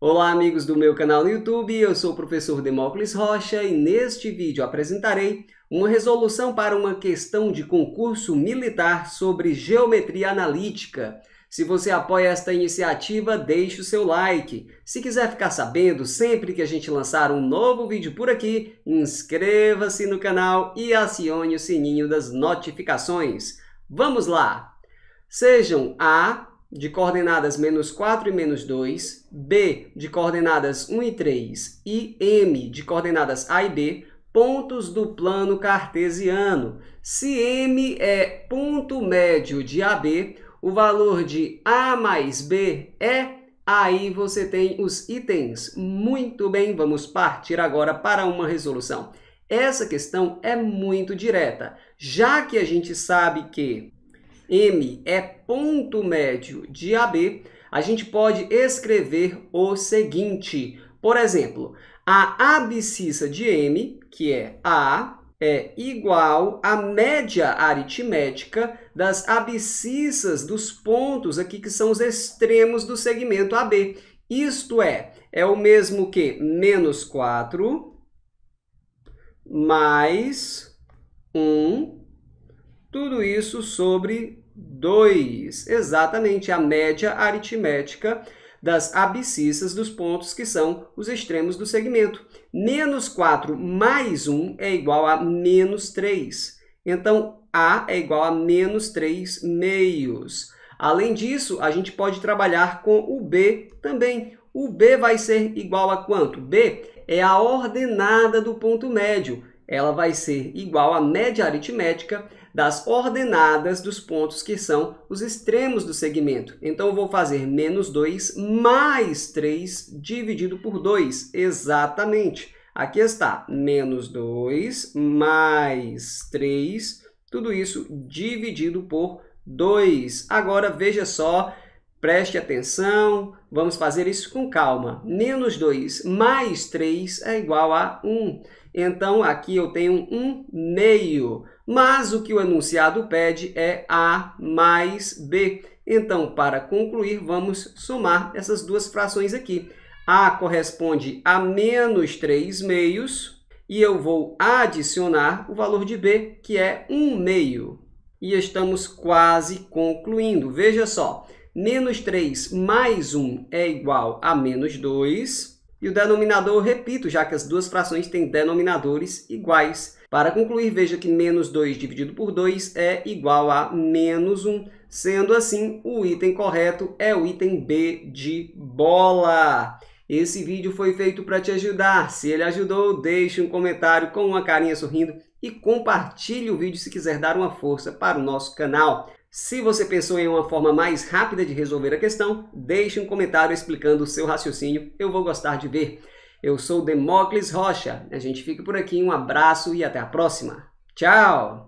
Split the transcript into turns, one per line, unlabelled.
Olá amigos do meu canal no YouTube, eu sou o professor Demócles Rocha e neste vídeo apresentarei uma resolução para uma questão de concurso militar sobre geometria analítica. Se você apoia esta iniciativa, deixe o seu like. Se quiser ficar sabendo sempre que a gente lançar um novo vídeo por aqui, inscreva-se no canal e acione o sininho das notificações. Vamos lá! Sejam A, de coordenadas menos 4 e menos 2, B de coordenadas 1 e 3 e M de coordenadas A e B, pontos do plano cartesiano. Se M é ponto médio de AB, o valor de A mais B é... Aí você tem os itens. Muito bem, vamos partir agora para uma resolução. Essa questão é muito direta, já que a gente sabe que M é ponto médio de AB, a gente pode escrever o seguinte. Por exemplo, a abscissa de M, que é A, é igual à média aritmética das abscissas dos pontos aqui que são os extremos do segmento AB. Isto é, é o mesmo que menos 4 mais 1 tudo isso sobre 2, exatamente a média aritmética das abscissas dos pontos que são os extremos do segmento. Menos 4 mais 1 é igual a menos 3. Então, A é igual a menos 3 meios. Além disso, a gente pode trabalhar com o B também. O B vai ser igual a quanto? B é a ordenada do ponto médio ela vai ser igual à média aritmética das ordenadas dos pontos que são os extremos do segmento. Então, eu vou fazer menos 2 mais 3 dividido por 2, exatamente. Aqui está, menos 2 mais 3, tudo isso dividido por 2. Agora, veja só Preste atenção, vamos fazer isso com calma. Menos 2 mais 3 é igual a 1. Então, aqui eu tenho 1 meio. Mas o que o enunciado pede é A mais B. Então, para concluir, vamos somar essas duas frações aqui. A corresponde a menos 3 meios e eu vou adicionar o valor de B, que é 1 meio. E estamos quase concluindo. Veja só, Menos 3 mais 1 é igual a menos 2. E o denominador, repito, já que as duas frações têm denominadores iguais. Para concluir, veja que menos 2 dividido por 2 é igual a menos 1. Sendo assim, o item correto é o item B de bola. Esse vídeo foi feito para te ajudar. Se ele ajudou, deixe um comentário com uma carinha sorrindo e compartilhe o vídeo se quiser dar uma força para o nosso canal. Se você pensou em uma forma mais rápida de resolver a questão, deixe um comentário explicando o seu raciocínio, eu vou gostar de ver. Eu sou Demócles Rocha, a gente fica por aqui, um abraço e até a próxima. Tchau!